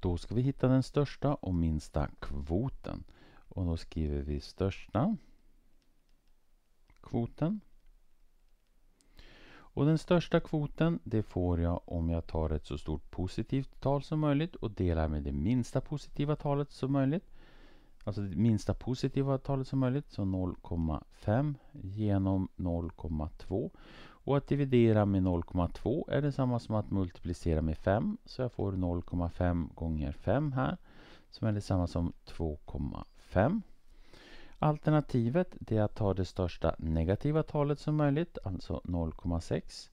Då ska vi hitta den största och minsta kvoten. Och då skriver vi största kvoten. Och den största kvoten det får jag om jag tar ett så stort positivt tal som möjligt och delar med det minsta positiva talet som möjligt. Alltså det minsta positiva talet som möjligt, så 0,5 genom 0,2. Och att dividera med 0,2 är detsamma som att multiplicera med 5. Så jag får 0,5 gånger 5 här. Som är detsamma som 2,5. Alternativet är att ta det största negativa talet som möjligt, alltså 0,6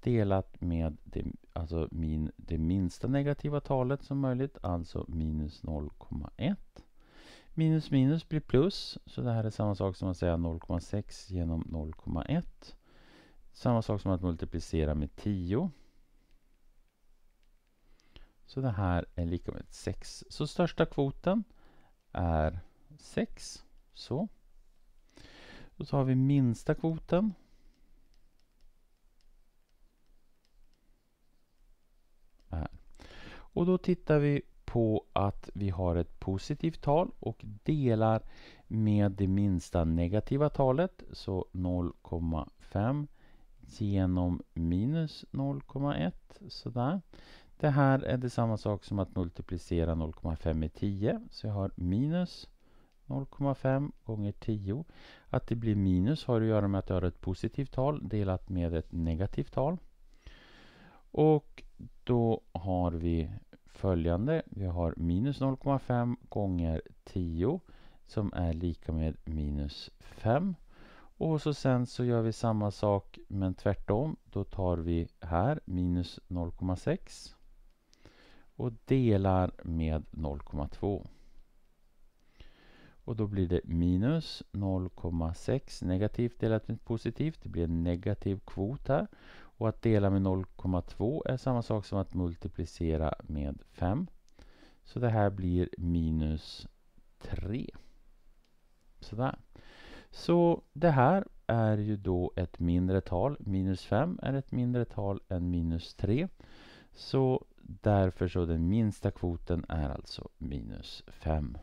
delat med det, alltså min, det minsta negativa talet som möjligt, alltså minus 0,1. Minus minus blir plus, så det här är samma sak som att säga 0,6 genom 0,1. Samma sak som att multiplicera med 10. Så det här är lika med 6. Så största kvoten är 6. Så. Då tar vi minsta kvoten. Här. Och då tittar vi på att vi har ett positivt tal och delar med det minsta negativa talet, så 0,5 genom minus 0,1. Sådär. Det här är det samma sak som att multiplicera 0,5 med 10. Så jag har minus 0,5 gånger 10. Att det blir minus har att göra med att jag har ett positivt tal delat med ett negativt tal. Och då har vi följande. Vi har minus 0,5 gånger 10 som är lika med minus 5. Och så sen så gör vi samma sak men tvärtom. Då tar vi här minus 0,6 och delar med 0,2. Och då blir det minus 0,6 negativt delat med positivt. Det blir en negativ kvot här. Och att dela med 0,2 är samma sak som att multiplicera med 5. Så det här blir minus 3. Sådär. Så det här är ju då ett mindre tal. Minus 5 är ett mindre tal än minus 3. Så därför så den minsta kvoten är alltså minus 5.